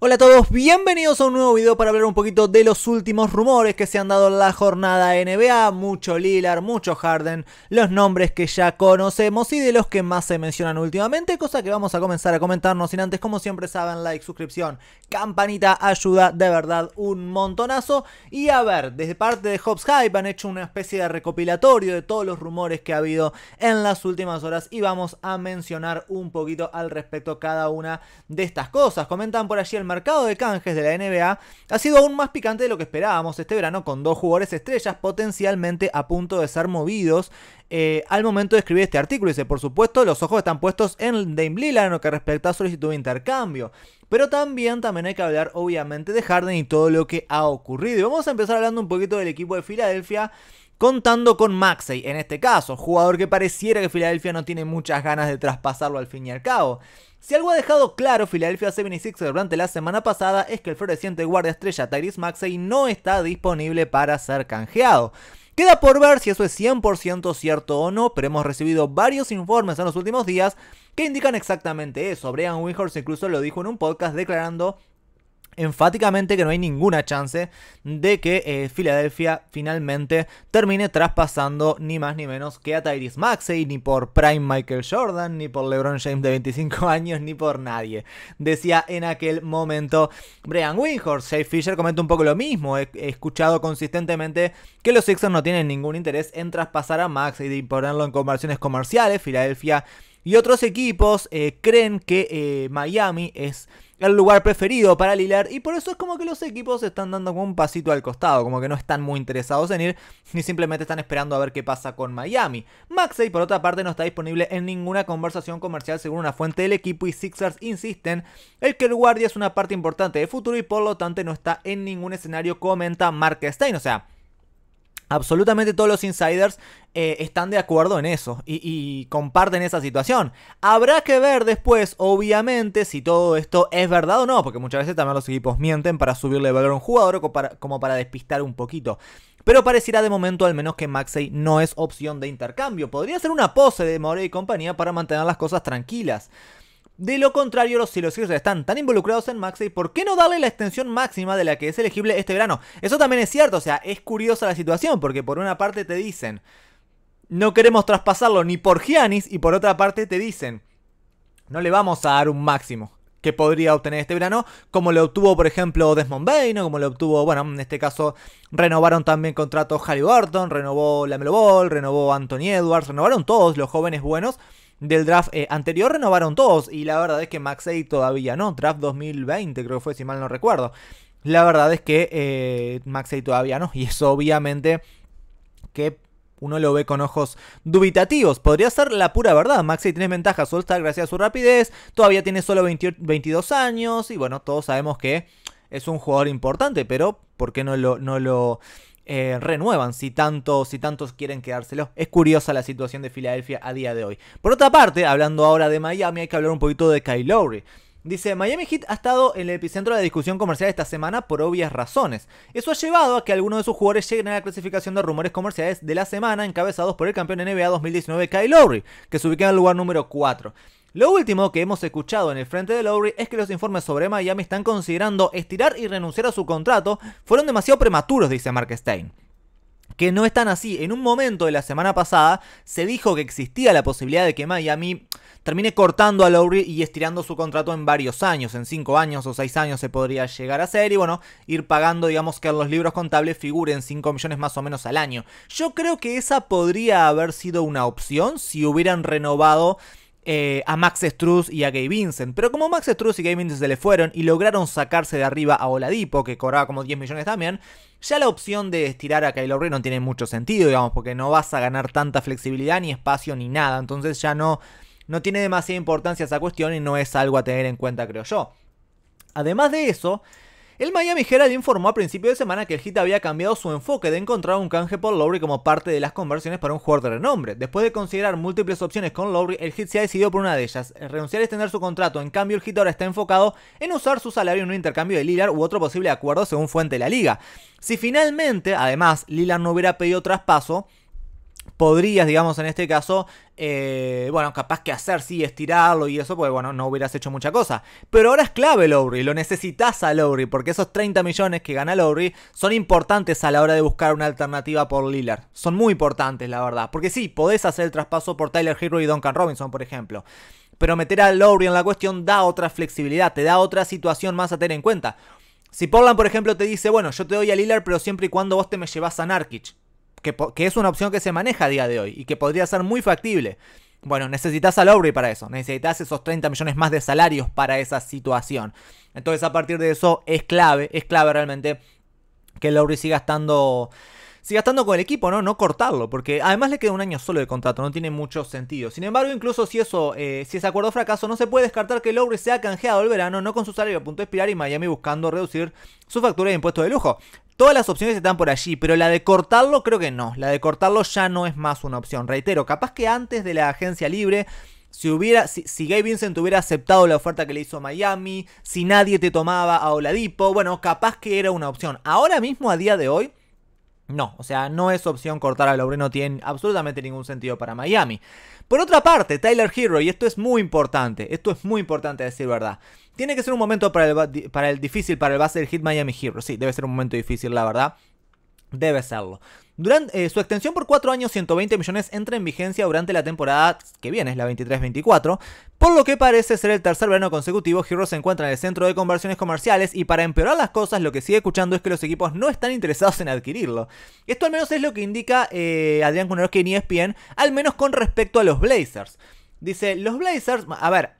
Hola a todos, bienvenidos a un nuevo video para hablar un poquito de los últimos rumores que se han dado en la jornada NBA, mucho Lillard, mucho Harden, los nombres que ya conocemos y de los que más se mencionan últimamente, cosa que vamos a comenzar a comentarnos sin antes, como siempre saben, like, suscripción, campanita, ayuda de verdad un montonazo y a ver, desde parte de Hobbs Hype han hecho una especie de recopilatorio de todos los rumores que ha habido en las últimas horas y vamos a mencionar un poquito al respecto cada una de estas cosas, comentan por allí el mercado de canjes de la NBA ha sido aún más picante de lo que esperábamos este verano, con dos jugadores estrellas potencialmente a punto de ser movidos eh, al momento de escribir este artículo. Dice, por supuesto, los ojos están puestos en Dame Lillard en lo que respecta a solicitud de intercambio. Pero también, también hay que hablar obviamente de Harden y todo lo que ha ocurrido. Y vamos a empezar hablando un poquito del equipo de Filadelfia contando con Maxey en este caso, jugador que pareciera que Filadelfia no tiene muchas ganas de traspasarlo al fin y al cabo. Si algo ha dejado claro Filadelfia 76 durante la semana pasada es que el floreciente guardia estrella Tyrese Maxey no está disponible para ser canjeado. Queda por ver si eso es 100% cierto o no, pero hemos recibido varios informes en los últimos días que indican exactamente eso. Brian Windhorst incluso lo dijo en un podcast declarando enfáticamente que no hay ninguna chance de que eh, Filadelfia finalmente termine traspasando ni más ni menos que a Tyrese Maxey, ni por Prime Michael Jordan, ni por LeBron James de 25 años, ni por nadie. Decía en aquel momento Brian Windhorst. Jay Fisher comenta un poco lo mismo. He, escuchado consistentemente que los Sixers no tienen ningún interés en traspasar a Maxey y ponerlo en conversiones comerciales. Filadelfia y otros equipos eh, creen que eh, Miami es el lugar preferido para Lillard y por eso es como que los equipos están dando como un pasito al costado, como que no están muy interesados en ir ni simplemente están esperando a ver qué pasa con Miami. Maxey por otra parte no está disponible en ninguna conversación comercial según una fuente del equipo y Sixers insisten el que el guardia es una parte importante de futuro y por lo tanto no está en ningún escenario comenta Mark Stein, o sea, Absolutamente todos los insiders eh, están de acuerdo en eso y, comparten esa situación. Habrá que ver después, obviamente, si todo esto es verdad o no, porque muchas veces también los equipos mienten para subirle valor a un jugador o como para, despistar un poquito. Pero parecerá de momento al menos que Maxey no es opción de intercambio. Podría ser una pose de Morey y compañía para mantener las cosas tranquilas. De lo contrario, los silos están tan involucrados en Maxey, ¿por qué no darle la extensión máxima de la que es elegible este verano? Eso también es cierto, o sea, es curiosa la situación, porque por una parte te dicen, no queremos traspasarlo ni por Giannis, y por otra parte te dicen, no le vamos a dar un máximo que podría obtener este verano, como lo obtuvo, por ejemplo, Desmond Bain, o como lo obtuvo, bueno, en este caso renovaron también contratos Harry Burton, renovó Lamelo Ball, renovó Anthony Edwards, renovaron todos los jóvenes buenos del draft eh, anterior renovaron todos y la verdad es que Maxey todavía no, draft 2020 creo que fue si mal no recuerdo. La verdad es que eh, Maxey todavía no y eso obviamente que uno lo ve con ojos dubitativos. Podría ser la pura verdad. Maxey tiene ventajas. soltar gracias a su rapidez, todavía tiene solo 22 años. Y bueno, todos sabemos que es un jugador importante, pero ¿por qué no lo, eh, renuevan si, tantos si tantos quieren quedárselo. Es curiosa la situación de Filadelfia a día de hoy. Por otra parte, hablando ahora de Miami, hay que hablar un poquito de Kyle Lowry. Dice, Miami Heat ha estado en el epicentro de la discusión comercial esta semana por obvias razones. Eso ha llevado a que algunos de sus jugadores lleguen a la clasificación de rumores comerciales de la semana encabezados por el campeón NBA 2019 Kyle Lowry, que se ubica en el lugar número 4. Lo último que hemos escuchado en el frente de Lowry es que los informes sobre Miami están considerando estirar y renunciar a su contrato fueron demasiado prematuros, dice Mark Stein que no están así. En un momento de la semana pasada se dijo que existía la posibilidad de que Miami termine cortando a Lowry y estirando su contrato en varios años, en 5 años o 6 años se podría llegar a hacer y bueno, ir pagando, digamos que los libros contables figuren 5 millones más o menos al año. Yo creo que esa podría haber sido una opción si hubieran renovado eh, a Max Struz y a Gabe Vincent. Pero como Max Struz y Gabe Vincent se le fueron y lograron sacarse de arriba a Oladipo, que cobraba como 10 millones también, ya la opción de estirar a Kylo Ren no tiene mucho sentido, digamos, porque no vas a ganar tanta flexibilidad, ni espacio, ni nada. Entonces ya no, no tiene demasiada importancia esa cuestión y no es algo a tener en cuenta, creo yo. Además de eso, el Miami Herald informó a principio de semana que el hit había cambiado su enfoque de encontrar un canje por Lowry como parte de las conversiones para un jugador de renombre. Después de considerar múltiples opciones con Lowry, el hit se ha decidido por una de ellas, renunciar a extender su contrato. En cambio, el hit ahora está enfocado en usar su salario en un intercambio de Lillard u otro posible acuerdo según fuente de la liga. Si finalmente, además, Lillard no hubiera pedido traspaso, podrías, digamos, en este caso, eh, bueno, capaz que hacer, sí, estirarlo y eso, pues bueno, no hubieras hecho mucha cosa. Pero ahora es clave Lowry, lo necesitas a Lowry, porque esos 30 millones que gana Lowry son importantes a la hora de buscar una alternativa por Lillard. Son muy importantes, la verdad. Porque sí, podés hacer el traspaso por Tyler Hero y Duncan Robinson, por ejemplo. Pero meter a Lowry en la cuestión da otra flexibilidad, te da otra situación más a tener en cuenta. Si Portland, por ejemplo, te dice, bueno, yo te doy a Lillard, pero siempre y cuando vos te me llevas a Narkic que, es una opción que se maneja a día de hoy y que podría ser muy factible. Bueno, necesitas a Lowry para eso, necesitas esos 30 millones más de salarios para esa situación. Entonces a partir de eso es clave, es clave realmente que Lowry siga estando siga estando con el equipo, ¿no? No cortarlo, porque además le queda un año solo de contrato, no tiene mucho sentido. Sin embargo, incluso si eso, eh, si ese acuerdo fracaso, no se puede descartar que Lowry sea canjeado el verano, no con su salario a punto de expirar y Miami buscando reducir su factura de impuestos de lujo. Todas las opciones están por allí, pero la de cortarlo creo que no. La de cortarlo ya no es más una opción. Reitero, capaz que antes de la agencia libre si, hubiera, si, Gabe Vincent hubiera aceptado la oferta que le hizo Miami, si nadie te tomaba a Oladipo, bueno, capaz que era una opción. Ahora mismo, a día de hoy, no. O sea, no es opción cortar a no tiene absolutamente ningún sentido para Miami. Por otra parte, Tyler Hero, y esto es muy importante, esto es muy importante decir verdad. Tiene que ser un momento para el, para el difícil, para el base del Hit Miami Hero. Sí, debe ser un momento difícil, la verdad. Debe serlo. Durante, eh, su extensión por 4 años, 120 millones, entra en vigencia durante la temporada que viene, es la 23-24, por lo que parece ser el tercer verano consecutivo, Heroes se encuentra en el centro de conversiones comerciales y para empeorar las cosas lo que sigue escuchando es que los equipos no están interesados en adquirirlo. Esto al menos es lo que indica eh, Adrián Kunarowski en ESPN, al menos con respecto a los Blazers. Dice, los Blazers, a ver,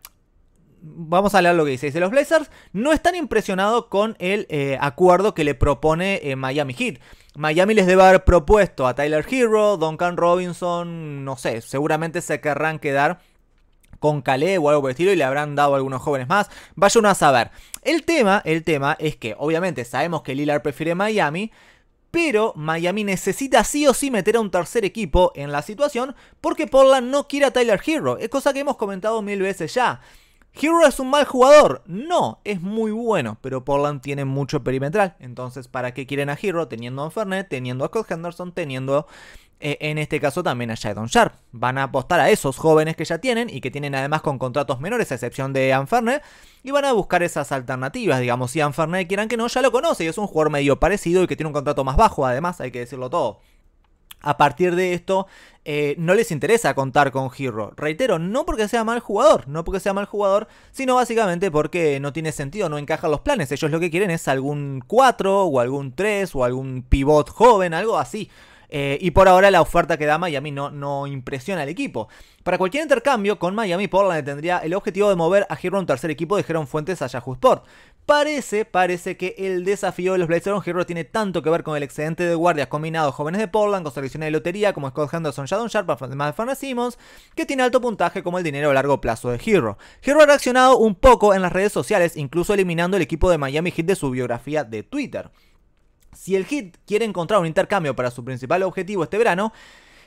vamos a leer lo que dice. Dice, los Blazers no están impresionados con el eh, acuerdo que le propone eh, Miami Heat. Miami les debe haber propuesto a Tyler Hero, Duncan Robinson, no sé, seguramente se querrán quedar con Calais o algo por el estilo y le habrán dado algunos jóvenes más. Vaya a saber. El tema, el tema es que obviamente sabemos que Lillard prefiere Miami, pero Miami necesita sí o sí meter a un tercer equipo en la situación porque Portland no quiere a Tyler Hero, es cosa que hemos comentado mil veces ya. Hero es un mal jugador. No, es muy bueno, pero Portland tiene mucho perimetral. Entonces, ¿para qué quieren a Hero teniendo a Fernet, teniendo a Scott Henderson, teniendo eh, en este caso también a Shadon Sharp? Van a apostar a esos jóvenes que ya tienen y que tienen además con contratos menores, a excepción de Fernet y van a buscar esas alternativas. Digamos, si Fernet quieran que no, ya lo conoce y es un jugador medio parecido y que tiene un contrato más bajo, además, hay que decirlo todo a partir de esto eh, no les interesa contar con Hero. Reitero, no porque sea mal jugador, no porque sea mal jugador, sino básicamente porque no tiene sentido, no encajan los planes. Ellos lo que quieren es algún 4 o algún 3 o algún pivot joven, algo así. Eh, y por ahora la oferta que da Miami no, no impresiona al equipo. Para cualquier intercambio con Miami, Portland tendría el objetivo de mover a Hero un tercer equipo de Heron Fuentes a Yahoo Sport. Parece, parece que el desafío de los Blazers Hero tiene tanto que ver con el excedente de guardias combinados jóvenes de Portland con selecciones de lotería como Scott Henderson, Jadon Sharp, además de Farna Simmons, que tiene alto puntaje como el dinero a largo plazo de Hero. Hero ha reaccionado un poco en las redes sociales, incluso eliminando el equipo de Miami Heat de su biografía de Twitter. Si el Hit quiere encontrar un intercambio para su principal objetivo este verano,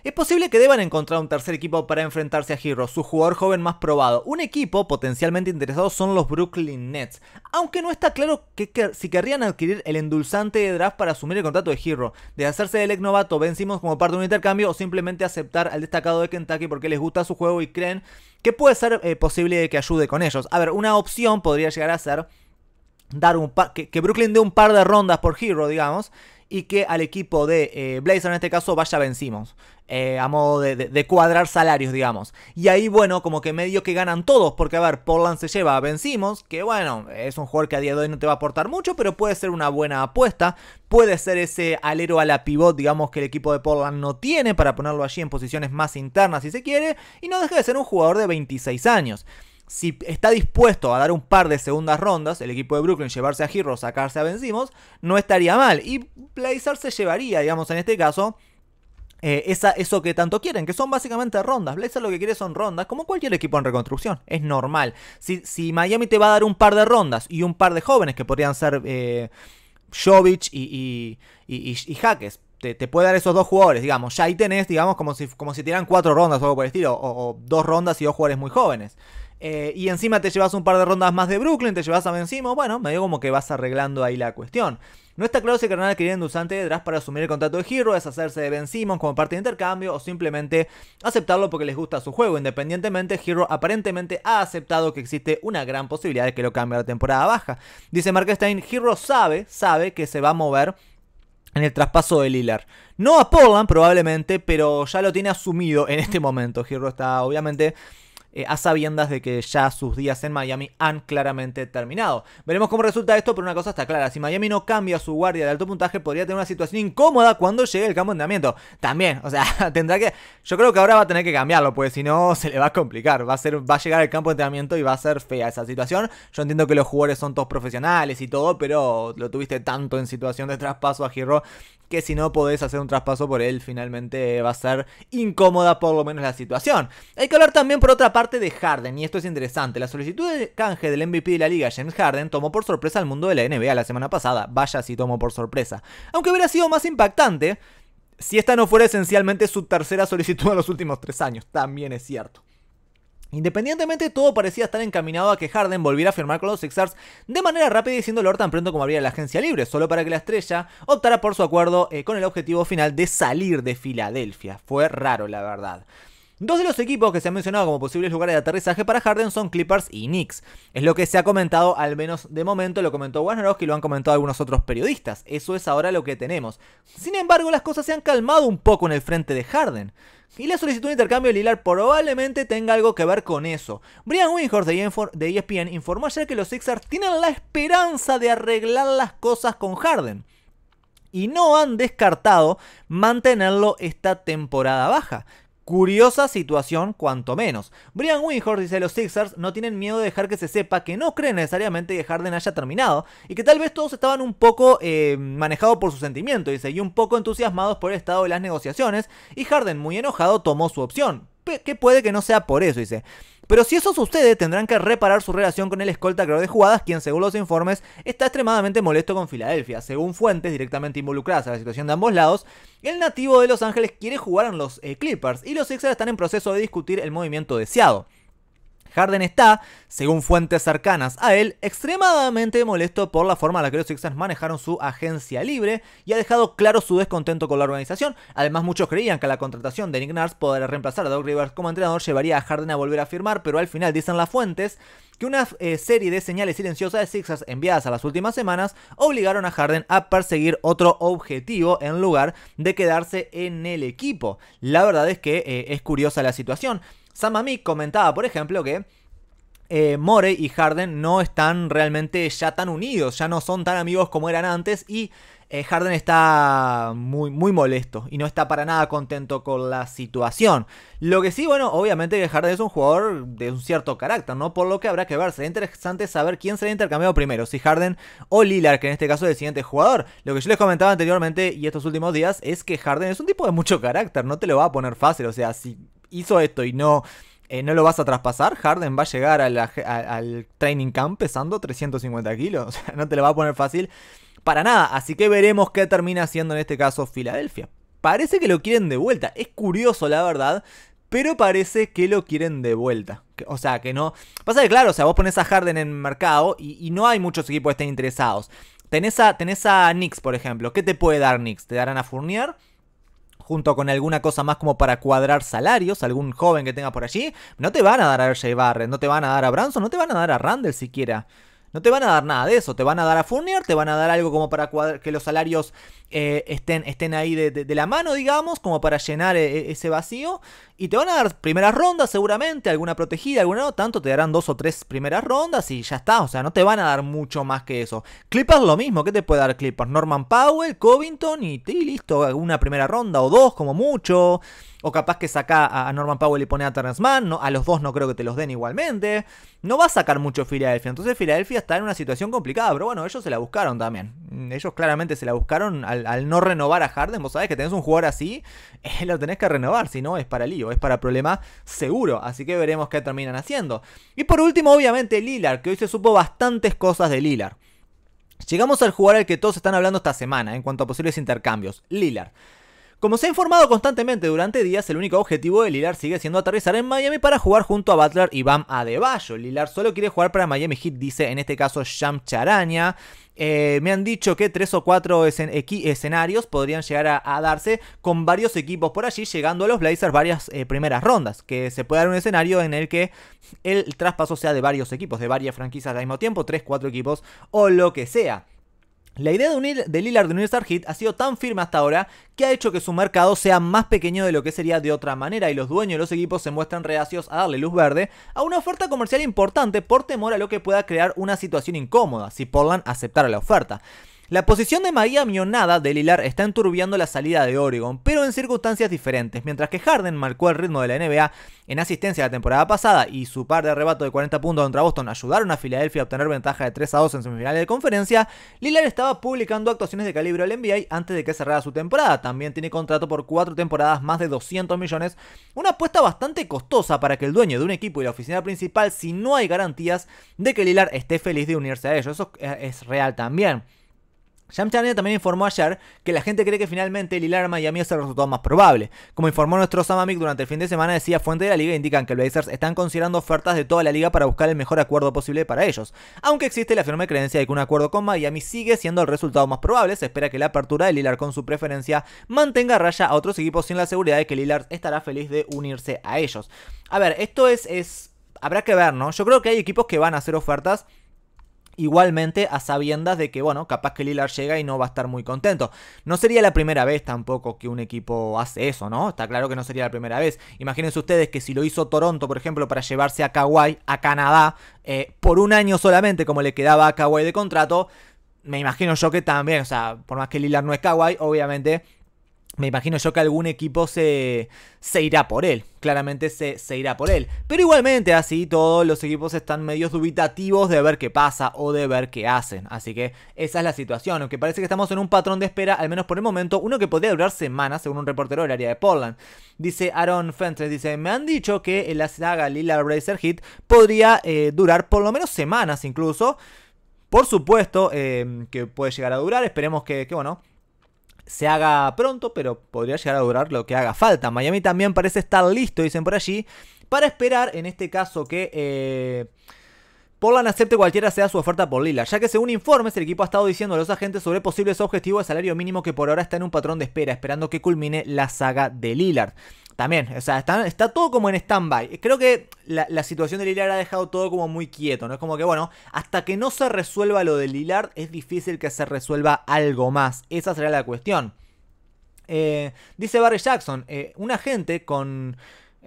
es posible que deban encontrar un tercer equipo para enfrentarse a Hero, su jugador joven más probado. Un equipo potencialmente interesado son los Brooklyn Nets, aunque no está claro que, si querrían adquirir el endulzante de draft para asumir el contrato de Hero, de hacerse del ex novato vencimos como parte de un intercambio o simplemente aceptar al destacado de Kentucky porque les gusta su juego y creen que puede ser eh, posible que ayude con ellos. A ver, una opción podría llegar a ser dar un que, Brooklyn dé un par de rondas por Hero, digamos, y que al equipo de eh, Blazer en este caso vaya vencimos. Eh, a modo de, de, cuadrar salarios, digamos. Y ahí, bueno, como que medio que ganan todos, porque a ver, Portland se lleva a Vencimos, que bueno, es un jugador que a día de hoy no te va a aportar mucho, pero puede ser una buena apuesta. Puede ser ese alero a la pivot, digamos, que el equipo de Portland no tiene, para ponerlo allí en posiciones más internas si se quiere, y no deja de ser un jugador de 26 años si está dispuesto a dar un par de segundas rondas, el equipo de Brooklyn llevarse a Hero, sacarse a vencimos, no estaría mal. Y Blazer se llevaría, digamos, en este caso, eh, esa, eso que tanto quieren, que son básicamente rondas. Blazer lo que quiere son rondas, como cualquier equipo en reconstrucción, es normal. Si, Miami te va a dar un par de rondas y un par de jóvenes que podrían ser eh, Jovic y, y, Jaques, te, puede dar esos dos jugadores, digamos. Ya ahí tenés, digamos, como si, como si tiran cuatro rondas o algo por el estilo, o dos rondas y dos jugadores muy jóvenes. Eh, y encima te llevas un par de rondas más de Brooklyn, te llevas a Ben Bueno, medio como que vas arreglando ahí la cuestión. No está claro si Carnal quería en de para asumir el contrato de Hero, hacerse de Ben como parte de intercambio o simplemente aceptarlo porque les gusta su juego. Independientemente, Hero aparentemente ha aceptado que existe una gran posibilidad de que lo cambie a la temporada baja. Dice Stein, Hero sabe, sabe que se va a mover en el traspaso de Lillard. No a Portland probablemente, pero ya lo tiene asumido en este momento. Hero está obviamente eh, a sabiendas de que ya sus días en Miami han claramente terminado. Veremos cómo resulta esto, pero una cosa está clara, si Miami no cambia su guardia de alto puntaje podría tener una situación incómoda cuando llegue el campo de entrenamiento. También, o sea, tendrá que... Yo creo que ahora va a tener que cambiarlo, porque si no se le va a complicar, va a, ser, va a llegar el campo de entrenamiento y va a ser fea esa situación. Yo entiendo que los jugadores son todos profesionales y todo, pero lo tuviste tanto en situación de traspaso a Giro que si no podés hacer un traspaso por él finalmente va a ser incómoda por lo menos la situación. Hay que hablar también por otra parte de Harden, y esto es interesante, la solicitud de canje del MVP de la liga, James Harden, tomó por sorpresa al mundo de la NBA la semana pasada. Vaya si tomó por sorpresa. Aunque hubiera sido más impactante si esta no fuera esencialmente su tercera solicitud en los últimos tres años. También es cierto. Independientemente, todo parecía estar encaminado a que Harden volviera a firmar con los Sixers de manera rápida y siendo dolor tan pronto como había la agencia libre, solo para que la estrella optara por su acuerdo eh, con el objetivo final de salir de Filadelfia. Fue raro, la verdad. Dos de los equipos que se han mencionado como posibles lugares de aterrizaje para Harden son Clippers y Knicks. Es lo que se ha comentado, al menos de momento, lo comentó Warner Bros. y lo han comentado algunos otros periodistas. Eso es ahora lo que tenemos. Sin embargo, las cosas se han calmado un poco en el frente de Harden. Y la solicitud de intercambio de Lillard probablemente tenga algo que ver con eso. Brian Windhorst de ESPN e informó ayer que los Sixers tienen la esperanza de arreglar las cosas con Harden y no han descartado mantenerlo esta temporada baja. Curiosa situación, cuanto menos. Brian Windhorst dice: Los Sixers no tienen miedo de dejar que se sepa que no creen necesariamente que Harden haya terminado y que tal vez todos estaban un poco eh, manejados por su sentimiento, dice, y un poco entusiasmados por el estado de las negociaciones. Y Harden, muy enojado, tomó su opción. Que puede que no sea por eso, dice. Pero si eso sucede, tendrán que reparar su relación con el escolta creador de jugadas, quien según los informes está extremadamente molesto con Filadelfia. Según fuentes directamente involucradas a la situación de ambos lados, el nativo de Los Ángeles quiere jugar en los eh, Clippers y los Sixers están en proceso de discutir el movimiento deseado. Harden está, según fuentes cercanas a él, extremadamente molesto por la forma en la que los Sixers manejaron su agencia libre y ha dejado claro su descontento con la organización. Además, muchos creían que la contratación de Nick Nars podría reemplazar a Doug Rivers como entrenador llevaría a Harden a volver a firmar, pero al final dicen las fuentes que una eh, serie de señales silenciosas de Sixers enviadas a las últimas semanas obligaron a Harden a perseguir otro objetivo en lugar de quedarse en el equipo. La verdad es que eh, es curiosa la situación. Samami comentaba, por ejemplo, que eh, Morey y Harden no están realmente ya tan unidos, ya no son tan amigos como eran antes y eh, Harden está muy, muy molesto y no está para nada contento con la situación. Lo que sí, bueno, obviamente que Harden es un jugador de un cierto carácter, ¿no? Por lo que habrá que ver. sería interesante saber quién será intercambiado primero, si Harden o Lillard, que en este caso es el siguiente jugador. Lo que yo les comentaba anteriormente y estos últimos días es que Harden es un tipo de mucho carácter, no te lo va a poner fácil. O sea, si hizo esto y no, eh, no lo vas a traspasar, Harden va a llegar al training camp pesando 350 kilos. O sea, no te lo va a poner fácil para nada. Así que veremos qué termina haciendo en este caso Filadelfia. Parece que lo quieren de vuelta. Es curioso, la verdad. Pero parece que lo quieren de vuelta. O sea, que no. Pasa que, claro, o sea, vos pones a Harden en mercado y, no hay muchos equipos que estén interesados. Tenés a, tenés a Knicks, por ejemplo. ¿Qué te puede dar Knicks? Te darán a Fournier junto con alguna cosa más como para cuadrar salarios, algún joven que tenga por allí, no te van a dar a RJ Barrett, no te van a dar a Branson, no te van a dar a Randall siquiera. No te van a dar nada de eso, te van a dar a Fournier, te van a dar algo como para que los salarios eh, estén, estén ahí de, la mano, digamos, como para llenar eh, e-, ese vacío. Y te van a dar primeras rondas seguramente, alguna protegida, alguna no, tanto te darán dos o tres primeras rondas y ya está, o sea, no te van a dar mucho más que eso. Clippers lo mismo, ¿qué te puede dar Clippers? Norman Powell, Covington y, y listo, una primera ronda o dos como mucho. O capaz que saca a Norman Powell y pone a Terrence Mann. No, a los dos no creo que te los den igualmente. No va a sacar mucho Filadelfia. Entonces Filadelfia está en una situación complicada. Pero bueno, ellos se la buscaron también. Mm, ellos claramente se la buscaron al, no renovar a Harden. Vos sabés que tenés un jugador así, eh, lo tenés que renovar. Si no, es para lío, es para problema seguro. Así que veremos qué terminan haciendo. Y por último, obviamente, Lilar, que hoy se supo bastantes cosas de Lilar. Llegamos al jugador al que todos están hablando esta semana en cuanto a posibles intercambios, Lilar. Como se ha informado constantemente durante días, el único objetivo de Lilar sigue siendo aterrizar en Miami para jugar junto a Butler y Bam Adebayo. Lilar solo quiere jugar para Miami Heat, dice en este caso Sham Charaña. Eh, me han dicho que tres o cuatro escenarios podrían llegar a, darse con varios equipos por allí, llegando a los Blazers varias eh, primeras rondas. Que se puede dar un escenario en el que el traspaso sea de varios equipos, de varias franquicias al mismo tiempo, tres, cuatro equipos o lo que sea. La idea de, unir, de Lillard de unirse Star Hit ha sido tan firme hasta ahora que ha hecho que su mercado sea más pequeño de lo que sería de otra manera y los dueños de los equipos se muestran reacios a darle luz verde a una oferta comercial importante por temor a lo que pueda crear una situación incómoda si Portland aceptara la oferta. La posición de María Mionada de Lilar está enturbiando la salida de Oregon, pero en circunstancias diferentes. Mientras que Harden marcó el ritmo de la NBA en asistencia la temporada pasada y su par de arrebato de 40 puntos contra Boston ayudaron a Filadelfia a obtener ventaja de 3 a 2 en semifinales de conferencia, Lilar estaba publicando actuaciones de calibre al NBA antes de que cerrara su temporada. También tiene contrato por 4 temporadas, más de 200 millones, una apuesta bastante costosa para que el dueño de un equipo y la oficina principal, si no hay garantías de que Lilar esté feliz de unirse a ellos. Eso es real también. Jam también informó ayer que la gente cree que finalmente el hilar Miami es el resultado más probable. Como informó nuestro Samamic durante el fin de semana, decía fuente de la liga indican que los Blazers están considerando ofertas de toda la liga para buscar el mejor acuerdo posible para ellos. Aunque existe la firme creencia de que un acuerdo con Miami sigue siendo el resultado más probable, se espera que la apertura de Lillard con su preferencia mantenga raya a otros equipos sin la seguridad de que Lillard estará feliz de unirse a ellos. A ver, esto es... es... habrá que ver, ¿no? Yo creo que hay equipos que van a hacer ofertas Igualmente a sabiendas de que, bueno, capaz que Lillard llega y no va a estar muy contento. No sería la primera vez tampoco que un equipo hace eso, ¿no? Está claro que no sería la primera vez. Imagínense ustedes que si lo hizo Toronto, por ejemplo, para llevarse a Kawhi, a Canadá, eh, por un año solamente, como le quedaba a Kawhi de contrato, me imagino yo que también, o sea, por más que Lillard no es Kawhi, obviamente me imagino yo que algún equipo se, se irá por él. Claramente se, irá por él. Pero igualmente, así todos los equipos están medios dubitativos de ver qué pasa o de ver qué hacen. Así que esa es la situación. Aunque parece que estamos en un patrón de espera, al menos por el momento, uno que podría durar semanas, según un reportero del área de Portland. Dice Aaron Fentress, dice, me han dicho que la saga Lila Racer Hit podría eh, durar por lo menos semanas incluso. Por supuesto eh, que puede llegar a durar, esperemos que, que bueno, se haga pronto, pero podría llegar a durar lo que haga falta. Miami también parece estar listo, dicen por allí, para esperar, en este caso, que... Eh, Portland acepte cualquiera sea su oferta por Lillard. ya que según informes el equipo ha estado diciendo a los agentes sobre posibles objetivos de salario mínimo que por ahora está en un patrón de espera, esperando que culmine la saga de Lillard también, o sea, está, todo como en stand-by. Creo que la, situación de Lillard ha dejado todo como muy quieto, ¿no? Es como que, bueno, hasta que no se resuelva lo de Lillard, es difícil que se resuelva algo más. Esa será la cuestión. Eh, dice Barry Jackson, eh, un agente con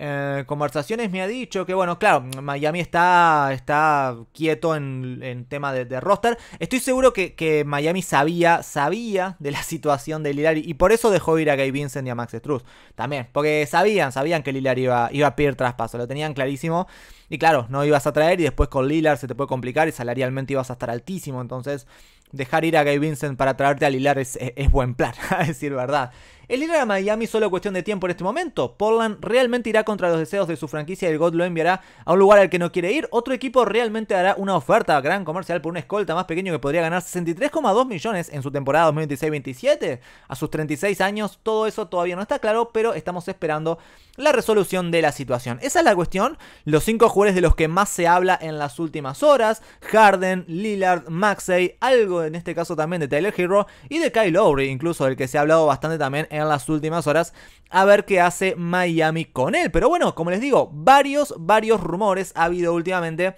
eh, conversaciones me ha dicho que, bueno, claro, Miami está, está quieto en, tema de, roster. Estoy seguro que, Miami sabía, sabía de la situación de Lillard y por eso dejó ir a Gay Vincent y a Max Struz también, porque sabían, sabían que Lilar iba, iba a pedir traspaso, lo tenían clarísimo. Y claro, no ibas a traer y después con Lilar se te puede complicar y salarialmente ibas a estar altísimo, entonces dejar ir a Guy Vincent para traerte a Lilar es, buen plan, a decir verdad. El ir a Miami solo cuestión de tiempo en este momento. Portland realmente irá contra los deseos de su franquicia y el God lo enviará a un lugar al que no quiere ir. Otro equipo realmente hará una oferta gran comercial por un escolta más pequeño que podría ganar 63,2 millones en su temporada 2026-27. A sus 36 años, todo eso todavía no está claro, pero estamos esperando la resolución de la situación. Esa es la cuestión. Los cinco jugadores de los que más se habla en las últimas horas: Harden, Lillard, Maxey, algo en este caso también de Tyler Hero y de Kyle Lowry, incluso del que se ha hablado bastante también en las últimas horas, a ver qué hace Miami con él. Pero bueno, como les digo, varios, varios rumores ha habido últimamente.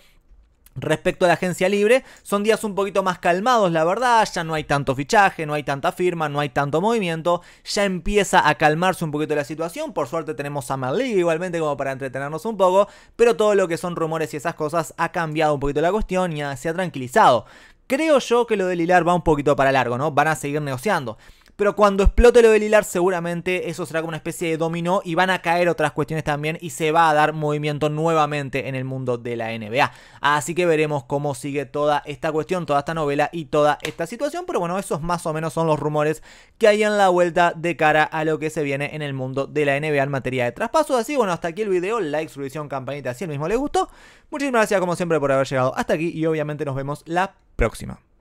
Respecto a la agencia libre, son días un poquito más calmados, la verdad, ya no hay tanto fichaje, no hay tanta firma, no hay tanto movimiento, ya empieza a calmarse un poquito la situación, por suerte tenemos a League igualmente como para entretenernos un poco, pero todo lo que son rumores y esas cosas ha cambiado un poquito la cuestión y se ha tranquilizado. Creo yo que lo del hilar va un poquito para largo, ¿no? Van a seguir negociando. Pero cuando explote lo del hilar, seguramente eso será como una especie de dominó y van a caer otras cuestiones también y se va a dar movimiento nuevamente en el mundo de la NBA. Así que veremos cómo sigue toda esta cuestión, toda esta novela y toda esta situación. Pero bueno, esos más o menos son los rumores que hay en la vuelta de cara a lo que se viene en el mundo de la NBA en materia de traspasos. Así, bueno, hasta aquí el video, like, suscripción, campanita, si el mismo les gustó. Muchísimas gracias como siempre por haber llegado hasta aquí y obviamente nos vemos la próxima.